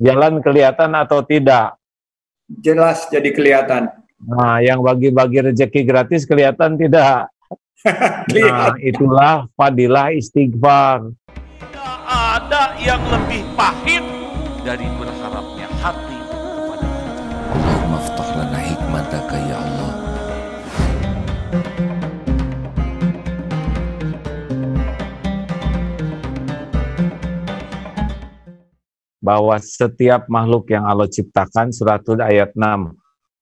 jalan kelihatan atau tidak? Jelas jadi kelihatan. Nah, yang bagi-bagi rezeki gratis kelihatan tidak? nah, itulah fadilah istighfar. Tidak ada yang lebih pahit dari berharapnya hati bahwa setiap makhluk yang Allah ciptakan suratul ayat 6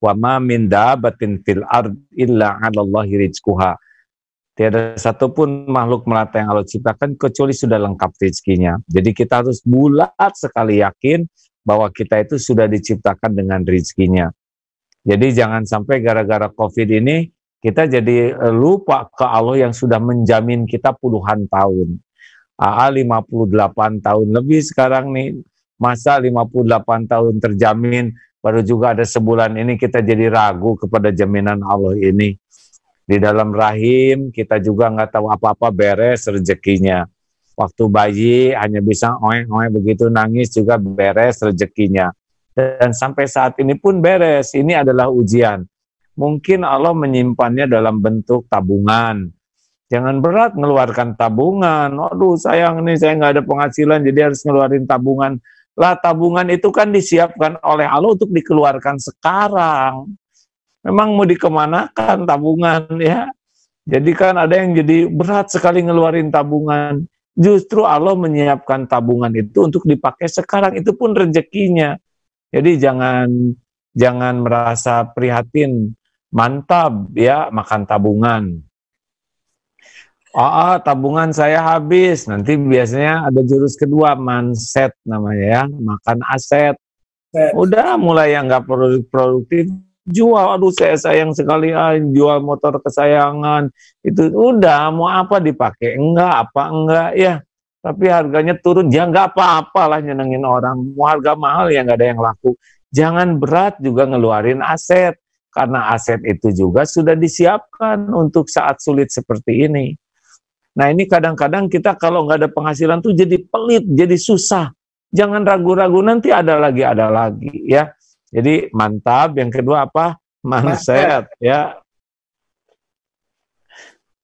wa ma min dabatin fil ard illa 'ala Allahi rizquha tiada satupun makhluk melata yang Allah ciptakan kecuali sudah lengkap rezekinya jadi kita harus bulat sekali yakin bahwa kita itu sudah diciptakan dengan rezekinya jadi jangan sampai gara-gara covid ini kita jadi eh, lupa ke Allah yang sudah menjamin kita puluhan tahun AA ah, 58 tahun lebih sekarang nih Masa 58 tahun terjamin, baru juga ada sebulan ini kita jadi ragu kepada jaminan Allah ini. Di dalam rahim kita juga nggak tahu apa-apa beres rezekinya. Waktu bayi hanya bisa oeng-oeng begitu nangis juga beres rezekinya. Dan sampai saat ini pun beres. Ini adalah ujian. Mungkin Allah menyimpannya dalam bentuk tabungan, Jangan berat ngeluarkan tabungan. Aduh sayang nih saya nggak ada penghasilan jadi harus ngeluarin tabungan. Lah tabungan itu kan disiapkan oleh Allah untuk dikeluarkan sekarang. Memang mau dikemanakan tabungan ya. Jadi kan ada yang jadi berat sekali ngeluarin tabungan. Justru Allah menyiapkan tabungan itu untuk dipakai sekarang. Itu pun rezekinya. Jadi jangan jangan merasa prihatin. Mantap ya makan tabungan. Oh, oh, tabungan saya habis. Nanti biasanya ada jurus kedua, manset namanya ya, makan aset. Udah mulai yang nggak produktif, jual. Aduh, saya sayang sekali, ah, jual motor kesayangan. Itu udah mau apa dipakai? Enggak, apa enggak ya. Tapi harganya turun, ya nggak apa lah nyenengin orang. Mau harga mahal ya nggak ada yang laku. Jangan berat juga ngeluarin aset. Karena aset itu juga sudah disiapkan untuk saat sulit seperti ini Nah ini kadang-kadang kita kalau nggak ada penghasilan tuh jadi pelit, jadi susah. Jangan ragu-ragu nanti ada lagi, ada lagi ya. Jadi mantap. Yang kedua apa? Manset ya.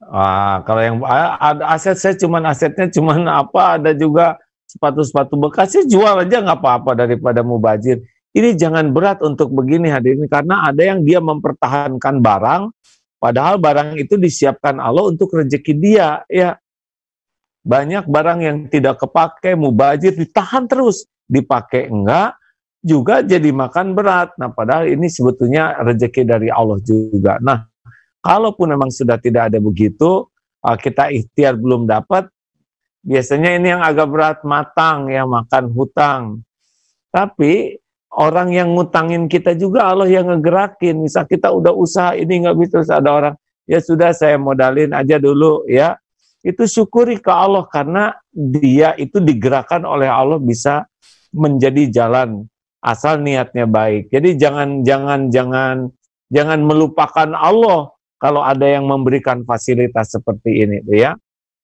Ah, kalau yang ada aset saya cuman asetnya cuman apa ada juga sepatu-sepatu bekas sih jual aja nggak apa-apa daripada mubazir. Ini jangan berat untuk begini hadirin karena ada yang dia mempertahankan barang Padahal barang itu disiapkan Allah untuk rezeki dia, ya. Banyak barang yang tidak kepake, mubajir, ditahan terus. Dipakai enggak, juga jadi makan berat. Nah, padahal ini sebetulnya rezeki dari Allah juga. Nah, kalaupun memang sudah tidak ada begitu, ah, kita ikhtiar belum dapat, biasanya ini yang agak berat matang, yang makan hutang. Tapi Orang yang ngutangin kita juga Allah yang ngegerakin. Misal kita udah usaha ini nggak bisa, terus ada orang ya sudah saya modalin aja dulu ya. Itu syukuri ke Allah karena dia itu digerakkan oleh Allah bisa menjadi jalan asal niatnya baik. Jadi jangan jangan jangan jangan melupakan Allah kalau ada yang memberikan fasilitas seperti ini ya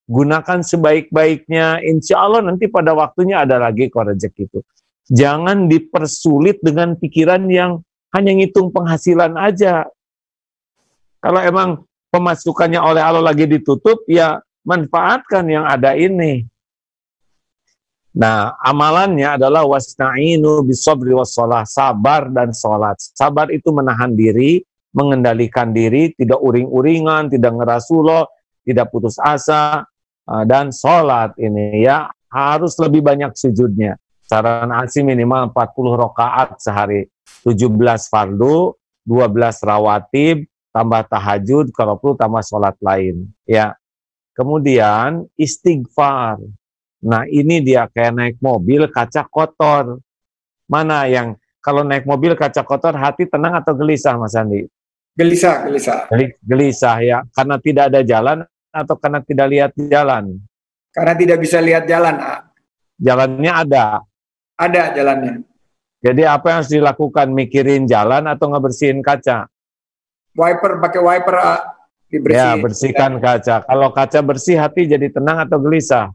gunakan sebaik-baiknya. Insya Allah nanti pada waktunya ada lagi kok itu. Jangan dipersulit dengan pikiran yang hanya ngitung penghasilan aja. Kalau emang pemasukannya oleh Allah lagi ditutup, ya manfaatkan yang ada ini. Nah, amalannya adalah wasna'inu bisobri wassalah, sabar dan sholat. Sabar itu menahan diri, mengendalikan diri, tidak uring-uringan, tidak ngerasuloh, tidak putus asa, ah, dan sholat ini ya harus lebih banyak sujudnya. Saran ASI minimal 40 rokaat sehari, 17 fardu, 12 rawatib, tambah tahajud, kalau perlu tambah sholat lain. Ya, Kemudian istighfar. Nah ini dia kayak naik mobil kaca kotor. Mana yang kalau naik mobil kaca kotor hati tenang atau gelisah Mas Andi? Gelisah, gelisah. Gelisah ya, karena tidak ada jalan atau karena tidak lihat jalan? Karena tidak bisa lihat jalan. Jalannya ada, ada jalannya. Jadi apa yang harus dilakukan? Mikirin jalan atau ngebersihin kaca? Wiper, pakai wiper uh, Ya, bersihkan ya. kaca. Kalau kaca bersih, hati jadi tenang atau gelisah?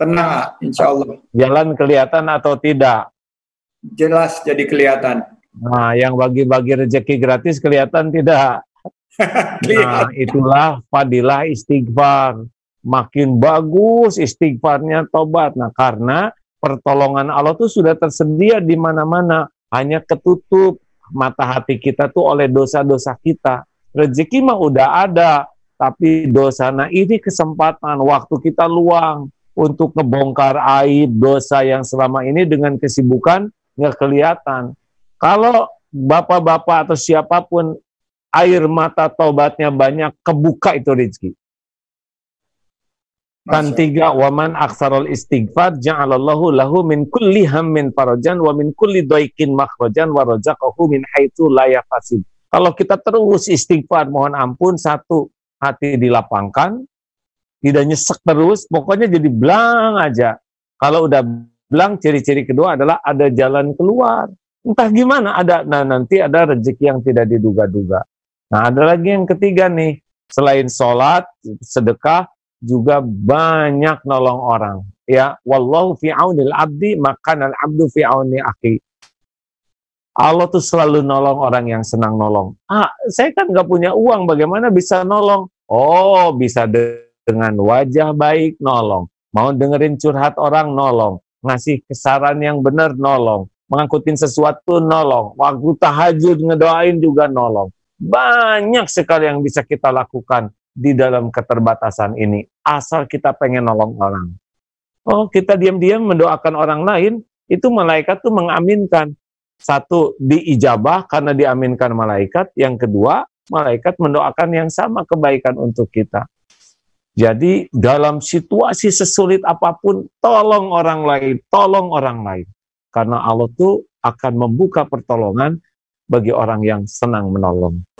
Tenang, ah, insya Allah. Jalan kelihatan atau tidak? Jelas jadi kelihatan. Nah, yang bagi-bagi rezeki gratis kelihatan tidak? nah, itulah fadilah istighfar. Makin bagus istighfarnya tobat. Nah, karena pertolongan Allah tuh sudah tersedia di mana-mana, hanya ketutup mata hati kita tuh oleh dosa-dosa kita. Rezeki mah udah ada, tapi dosa. Nah ini kesempatan waktu kita luang untuk ngebongkar aib dosa yang selama ini dengan kesibukan nggak kelihatan. Kalau bapak-bapak atau siapapun air mata tobatnya banyak kebuka itu rezeki. Dan tiga, waman aksarul istighfar ja'alallahu lahu min kulli hammin farajan wa min kulli doikin makhrajan wa rajaqahu min haitu layafasid. Kalau kita terus istighfar, mohon ampun, satu, hati dilapangkan, tidak nyesek terus, pokoknya jadi blang aja. Kalau udah blang, ciri-ciri kedua adalah ada jalan keluar. Entah gimana, ada nah nanti ada rezeki yang tidak diduga-duga. Nah, ada lagi yang ketiga nih, selain sholat, sedekah, juga banyak nolong orang ya wallahu fi aunil abdi maka al abdu fi auni akhi Allah tuh selalu nolong orang yang senang nolong ah saya kan nggak punya uang bagaimana bisa nolong oh bisa de dengan wajah baik nolong mau dengerin curhat orang nolong ngasih kesaran yang benar nolong mengangkutin sesuatu nolong waktu tahajud ngedoain juga nolong banyak sekali yang bisa kita lakukan di dalam keterbatasan ini. Asal kita pengen nolong orang. Oh, kita diam-diam mendoakan orang lain, itu malaikat tuh mengaminkan. Satu, diijabah karena diaminkan malaikat. Yang kedua, malaikat mendoakan yang sama kebaikan untuk kita. Jadi dalam situasi sesulit apapun, tolong orang lain, tolong orang lain. Karena Allah tuh akan membuka pertolongan bagi orang yang senang menolong.